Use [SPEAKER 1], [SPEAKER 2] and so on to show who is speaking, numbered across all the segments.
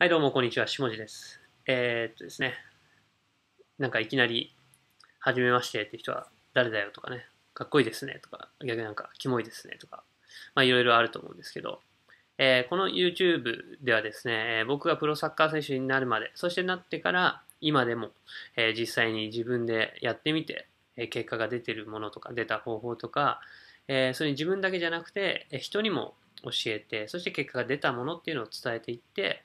[SPEAKER 1] はい、どうも、こんにちは。下地です。えー、っとですね、なんかいきなり、はじめましてって人は、誰だよとかね、かっこいいですねとか、逆になんか、キモいですねとか、まあ、いろいろあると思うんですけど、えー、この YouTube ではですね、え僕がプロサッカー選手になるまで、そしてなってから、今でも、えー、実際に自分でやってみて、え結果が出てるものとか、出た方法とか、えそれに自分だけじゃなくて、人にも教えて、そして結果が出たものっていうのを伝えていって、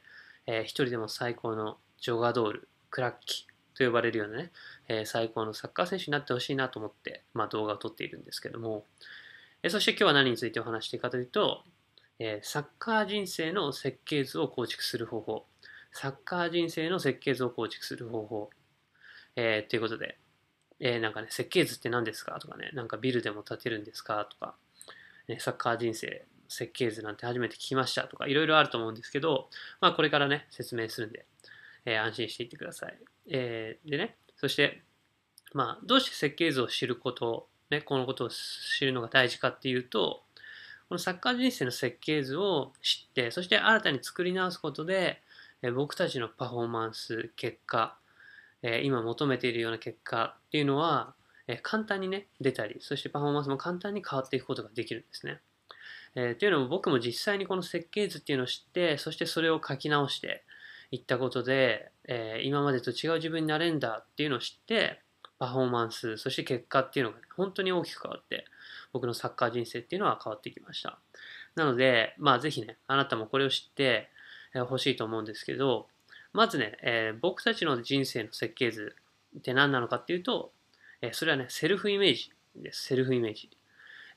[SPEAKER 1] えー、一人でも最高のジョガドール、クラッキーと呼ばれるようなね、えー、最高のサッカー選手になってほしいなと思って、まあ、動画を撮っているんですけども、えー、そして今日は何についてお話していくかというと、えー、サッカー人生の設計図を構築する方法、サッカー人生の設計図を構築する方法、えー、ということで、えー、なんかね、設計図って何ですかとかね、なんかビルでも建てるんですかとか、ね、サッカー人生設計図なんて初めて聞きましたとかいろいろあると思うんですけど、まあ、これからね説明するんで、えー、安心していってください、えー、でねそして、まあ、どうして設計図を知ることね、このことを知るのが大事かっていうとこのサッカー人生の設計図を知ってそして新たに作り直すことで、えー、僕たちのパフォーマンス結果、えー、今求めているような結果っていうのは、え簡単にね出たりそしてパフォーマンスも簡単に変わっていくことができるんですね。えー、というのも僕も実際にこの設計図っていうのを知ってそしてそれを書き直していったことで、えー、今までと違う自分になれるんだっていうのを知ってパフォーマンスそして結果っていうのが、ね、本当に大きく変わって僕のサッカー人生っていうのは変わってきましたなのでまあ是非ねあなたもこれを知ってほしいと思うんですけどまずね、えー、僕たちの人生の設計図って何なのかっていうと、えそれはねセルフイメージですセルフイメージ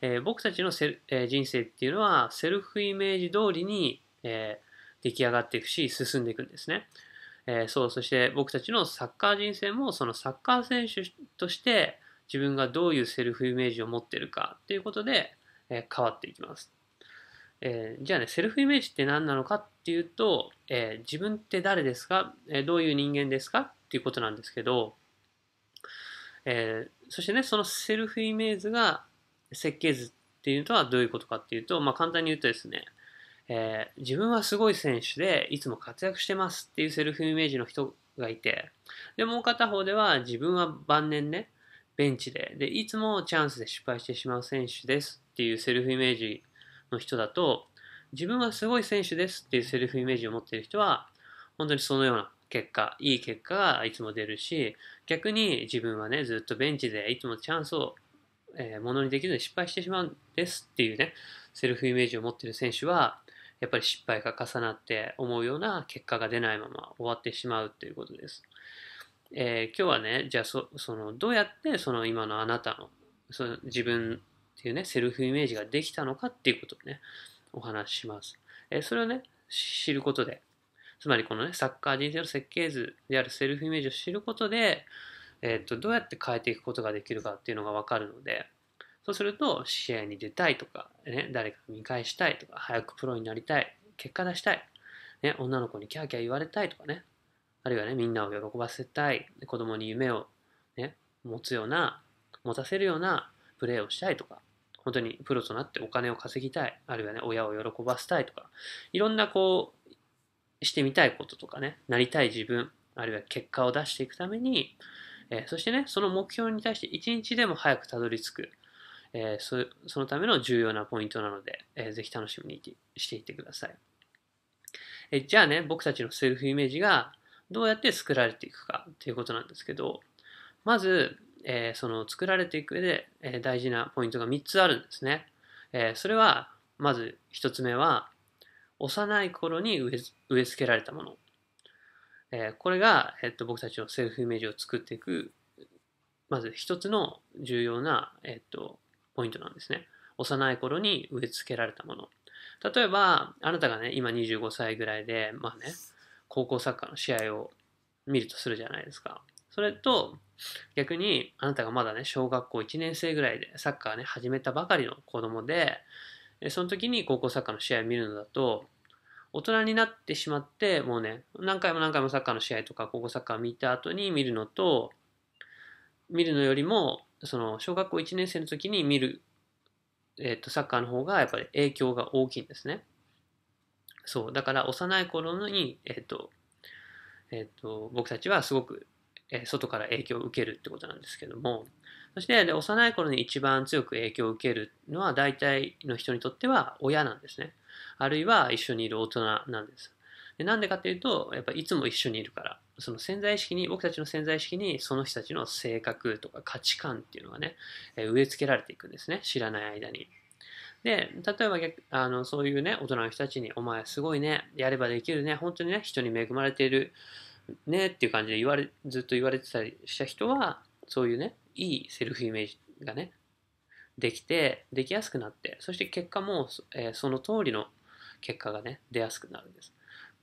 [SPEAKER 1] えー、僕たちのセル、えー、人生っていうのはセルフイメージ通りに、えー、出来上がっていくし進んでいくんですね、えー、そうそして僕たちのサッカー人生もそのサッカー選手として自分がどういうセルフイメージを持ってるかっていうことで、え変わっていきます、えじゃあねセルフイメージって何なのかっていうと、え自分って誰ですか、えどういう人間ですかっていうことなんですけど、えそしてねそのセルフイメージが設計図っていうのはどういうことかっていうと、まあ、簡単に言うとですね、えー、自分はすごい選手でいつも活躍してますっていうセルフイメージの人がいてでもう片方では自分は晩年ねベンチででいつもチャンスで失敗してしまう選手ですっていうセルフイメージの人だと自分はすごい選手ですっていうセルフイメージを持っている人は本当にそのような結果いい結果がいつも出るし逆に自分はねずっとベンチでいつもチャンスをえものにできずに失敗してしまうんですっていうね、セルフイメージを持ってる選手は、やっぱり失敗が重なって思うような結果が出ないまま終わってしまうということです。えー、今日はね、じゃあそのどうやってその今のあなたのその自分っていうね、セルフイメージができたのかっていうことをね、お話しします。えー、それをね、知ることで、つまりこのね、サッカー人生の設計図であるセルフイメージを知ることで、えっと、どうやって変えていくことができるかっていうのが分かるので、そうすると、試合に出たいとか、ね、誰か見返したいとか、早くプロになりたい、結果出したい、ね、女の子にキャーキャー言われたいとかね、あるいはね、みんなを喜ばせたい、子供に夢を、ね、持つような、持たせるようなプレーをしたいとか、本当にプロとなってお金を稼ぎたい、あるいはね、親を喜ばせたいとか、いろんなこう、してみたいこととかね、なりたい自分、あるいは結果を出していくために、えー、そしてね、その目標に対して一日でも早くたどり着く、えー、そのための重要なポイントなので、えー、ぜひ楽しみにしていてください。えじゃあね、僕たちのセルフイメージがどうやって作られていくかということなんですけど、まず、えその作られていく上で、え大事なポイントが3つあるんですね。えそれは、まず1つ目は、幼い頃に植え付けられたものえこれが、えっと、僕たちのセルフイメージを作っていく、まず一つの重要な、えっと、ポイントなんですね。幼い頃に植え付けられたもの。例えば、あなたがね、今25歳ぐらいで、まあね、高校サッカーの試合を見るとするじゃないですか。それと、逆に、あなたがまだね、小学校1年生ぐらいでサッカーね、始めたばかりの子供で、その時に高校サッカーの試合を見るのだと、大人になってしまってもうね何回も何回もサッカーの試合とか高校サッカー見た後に見るのと見るのよりもその小学校1年生の時に見る、えー、とサッカーの方がやっぱり影響が大きいんですね。そうだから幼い頃に、えーとえーと、と僕たちはすごく、えー、外から影響を受けるってことなんですけどもそしてで幼い頃に一番強く影響を受けるのは大体の人にとっては親なんですね。あるいは一緒にいる大人なんです。でなんでかっていうと、やっぱいつも一緒にいるから、その潜在意識に、僕たちの潜在意識に、その人たちの性格とか価値観っていうのがね、え植え付けられていくんですね、知らない間に。で、例えばあの、そういうね、大人の人たちに、お前すごいね、やればできるね、本当にね、人に恵まれているねっていう感じで言われ、ずっと言われてたりした人は、そういうね、いいセルフイメージがね、できてできやすくなってそして結果も、えー、その通りの結果がね出やすくなるんです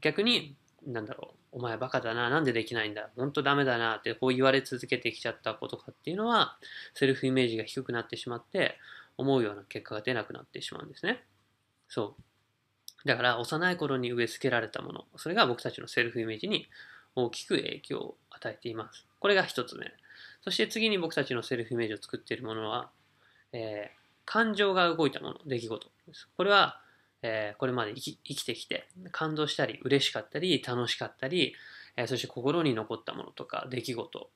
[SPEAKER 1] 逆になんだろうお前バカだななんでできないんだほんとダメだなってこう言われ続けてきちゃったことかっていうのはセルフイメージが低くなってしまって思うような結果が出なくなってしまうんですねそうだから幼い頃に植え付けられたものそれが僕たちのセルフイメージに大きく影響を与えていますこれが1つ目そして次に僕たちのセルフイメージを作っているものはえー、感情が動いたもの、出来事です。これは、えー、これまで生き生きてきて、感動したり、嬉しかったり、楽しかったり、えー、そして心に残ったものとか、出来事。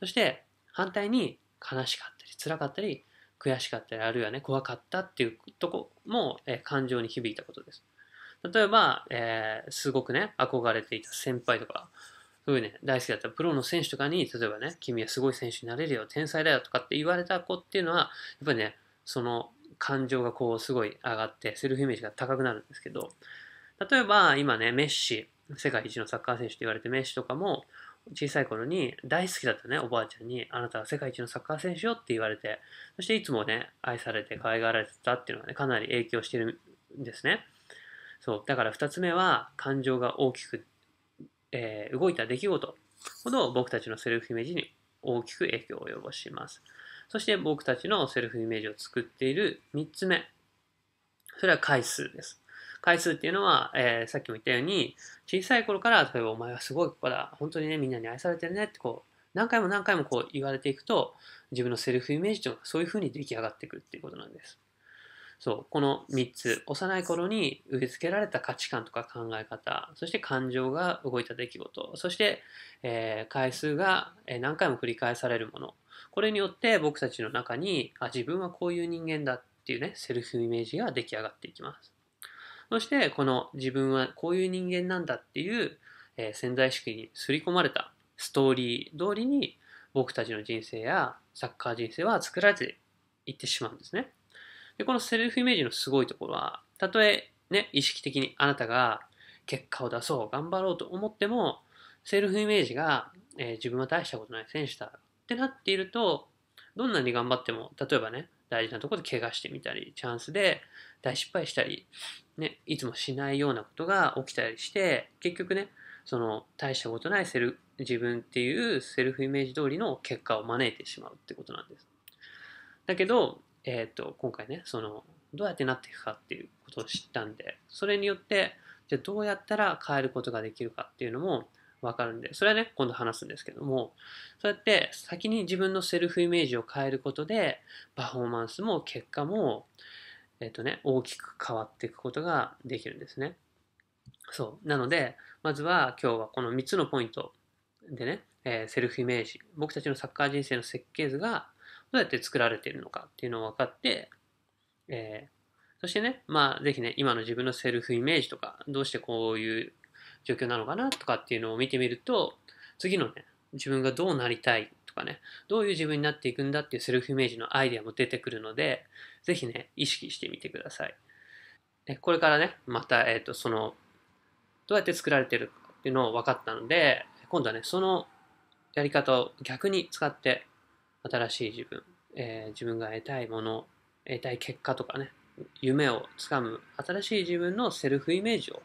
[SPEAKER 1] そして、反対に悲しかったり、辛かったり、悔しかったり、あるいはね、怖かったっていうとこも、えー、感情に響いたことです。例えば、えー、すごくね、憧れていた先輩とか、そういうね、大好きだったプロの選手とかに、例えばね、君はすごい選手になれるよ、天才だよとかって言われた子っていうのは、やっぱりね、その感情がこうすごい上がって、セルフイメージが高くなるんですけど、例えば今ね、メッシ、世界一のサッカー選手と言われてメッシとかも、小さい頃に大好きだったね、おばあちゃんに、あなたは世界一のサッカー選手よって言われて、そしていつもね、愛されて可愛がられてたっていうのがね、かなり影響してるんですね。そう、だから2つ目は、感情が大きくえー、動いた出来事ほど僕たちのセルフイメージに大きく影響を及ぼします。そして僕たちのセルフイメージを作っている3つ目。それは回数です。回数っていうのは、えー、さっきも言ったように、小さい頃から、例えばお前はすごい子だ、本当にね、みんなに愛されてるねってこう、何回も何回もこう言われていくと、自分のセルフイメージというのはそういうふうに出来上がってくるっていうことなんです。そうこの3つ幼い頃に植え付けられた価値観とか考え方そして感情が動いた出来事そして、えー、回数が何回も繰り返されるものこれによって僕たちの中にあ自分はこういう人間だっていうねセルフイメージが出来上がっていきますそしてこの自分はこういう人間なんだっていう、えー、潜在意識に刷り込まれたストーリー通りに僕たちの人生やサッカー人生は作られていってしまうんですね。で、このセルフイメージのすごいところは、たとえね、意識的にあなたが結果を出そう、頑張ろうと思っても、セルフイメージが、えー、自分は大したことない選手だってなっていると、どんなに頑張っても、例えばね、大事なところで怪我してみたり、チャンスで大失敗したり、ね、いつもしないようなことが起きたりして、結局ね、その大したことないセル自分っていうセルフイメージ通りの結果を招いてしまうってことなんです。だけど、えー、と、今回ね、その、どうやってなっていくかっていうことを知ったんで、それによって、じゃあどうやったら変えることができるかっていうのも分かるんで、それはね、今度話すんですけども、そうやって先に自分のセルフイメージを変えることで、パフォーマンスも結果も、えっ、ー、とね、大きく変わっていくことができるんですね。そう。なので、まずは今日はこの3つのポイントでね、えー、セルフイメージ、僕たちのサッカー人生の設計図がどうやって作られているのかっていうのを分かって、えー、そしてね、まあ、ぜひね、今の自分のセルフイメージとか、どうしてこういう状況なのかなとかっていうのを見てみると、次のね、自分がどうなりたいとかね、どういう自分になっていくんだっていうセルフイメージのアイデアも出てくるので、ぜひね、意識してみてください。これからね、また、えっ、ー、と、その、どうやって作られてるかっていうのを分かったので、今度はね、そのやり方を逆に使って新しい自分、えー、自分が得たいもの、得たい結果とかね、夢をつかむ新しい自分のセルフイメージを、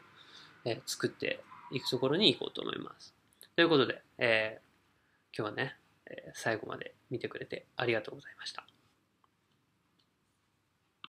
[SPEAKER 1] えー、作っていくところに行こうと思います。ということで、えー、今日はね、え最後まで見てくれてありがとうございました。